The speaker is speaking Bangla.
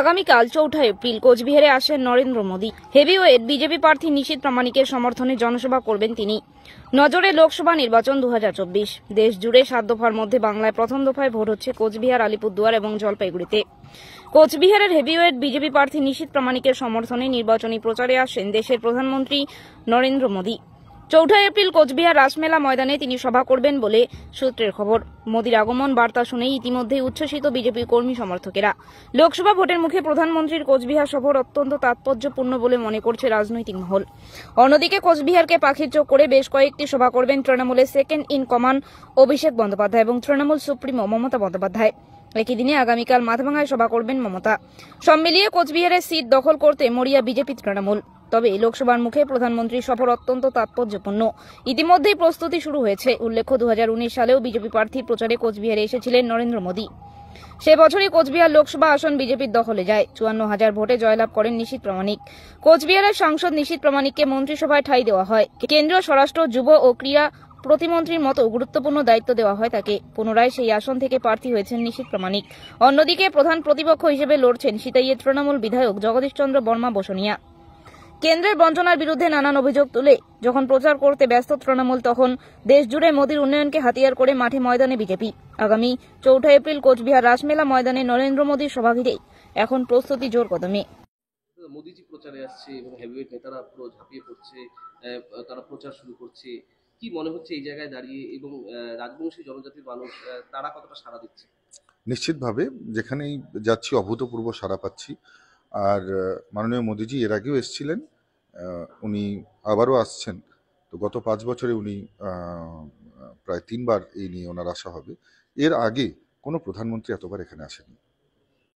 আগামীকাল চৌঠা এপ্রিল কোচবিহারে আসেন নরেন্দ্র মোদী হেভিওয়েট বিজেপি প্রার্থী নিশীত প্রামাণিকের সমর্থনে জনসভা করবেন তিনি নজরে লোকসভা নির্বাচন দু দেশ জুড়ে সাত দফার মধ্যে বাংলায় প্রথম দফায় ভোট হচ্ছে কোচবিহার আলিপুরদুয়ার এবং জলপাইগুড়িতে কোচবিহারের হেভিওয়েট বিজেপি প্রার্থী নিশীত প্রামাণিকের সমর্থনে নির্বাচনী প্রচারে আসেন দেশের প্রধানমন্ত্রী নরেন্দ্র মোদী চৌঠা এপ্রিল কোচবিহার রাসমেলা ময়দানে তিনি সভা করবেন বলে সূত্রের খবর মোদীর আগমন বার্তা শুনেই ইতিমধ্যে উচ্ছ্বসিত বিজেপি কর্মী সমর্থকেরা লোকসভা ভোটের মুখে প্রধানমন্ত্রীর কোচবিহার সফর অত্যন্ত তাৎপর্যপূর্ণ বলে মনে করছে রাজনৈতিক মহল অন্যদিকে কোচবিহারকে পাখির চোখ করে বেশ কয়েকটি সভা করবেন তৃণমূলের second in command Abhishek Bandyopadhyay এবং তৃণমূল সুপ্রিমো মমতা বন্দ্যোপাধ্যায় একই দিনে আগামীকাল মাথাভাঙায় সভা করবেন মমতা সব মিলিয়ে কোচবিহারের সিট দখল করতে মরিয়া বিজেপি তৃণমূল তবে লোকসভার মুখে প্রধানমন্ত্রীর সফর অত্যন্ত তাৎপর্যপূর্ণ ইতিমধ্যেই প্রস্তুতি শুরু হয়েছে উল্লেখ্য দু সালেও বিজেপি প্রার্থী প্রচারে কোচবিহারে এসেছিলেন নরেন্দ্র মোদী সে বছরই কোচবিহার লোকসভা আসন বিজেপির দখলে যায় চুয়ান্ন হাজার ভোটে জয়লাভ করেন নিশীত প্রামাণিক কোচবিহারের সাংসদ নিশীত প্রামাণিককে মন্ত্রিসভায় ঠাঁই দেওয়া হয় কেন্দ্রীয় স্বরাষ্ট্র যুব ও ক্রীড়া প্রতিমন্ত্রীর মতো গুরুত্বপূর্ণ দায়িত্ব দেওয়া হয় তাকে পুনরায় সেই আসন থেকে প্রার্থী হয়েছেন নিশীত প্রামাণিক অন্যদিকে প্রধান প্রতিপক্ষ হিসেবে লড়ছেন সীতাইয়ের তৃণমূল বিধায়ক জগদীশ চন্দ্র বর্মা বসনিয়া কেন্দ্রের বঞ্চনার বিরুদ্ধে নানান অভিযোগ তুলে যখন প্রচার করতে ব্যস্ত তৃণমূল তখন দেশ জুড়ে মোদীর উন্নয়নকে হাতিয়ার করে মাঠে ময়দানে বিজেপি আগামী চৌঠা এপ্রিল কোচবিহার রাসমেলা ময়দানে নরেন্দ্র মোদীর সভা এখন প্রস্তুতি জোর কদমে মোদীজি প্রচারে আসছে এবং হেভিওয়েট নেতারা পুরো ঝাঁপিয়ে পড়ছে তারা প্রচার শুরু করছে কি মনে হচ্ছে এই জায়গায় দাঁড়িয়ে এবং রাজবংশী জনজাতির মানুষ তারা কতটা সাড়া দিচ্ছে নিশ্চিতভাবে যেখানেই যাচ্ছি অভূতপূর্ব সাড়া পাচ্ছি আর মাননীয় মোদিজি এর আগেও এসছিলেন উনি আবারও আসছেন তো গত পাঁচ বছরে উনি প্রায় তিনবার এই নিয়ে ওনার আসা হবে এর আগে কোনো প্রধানমন্ত্রী এতবার এখানে আসেনি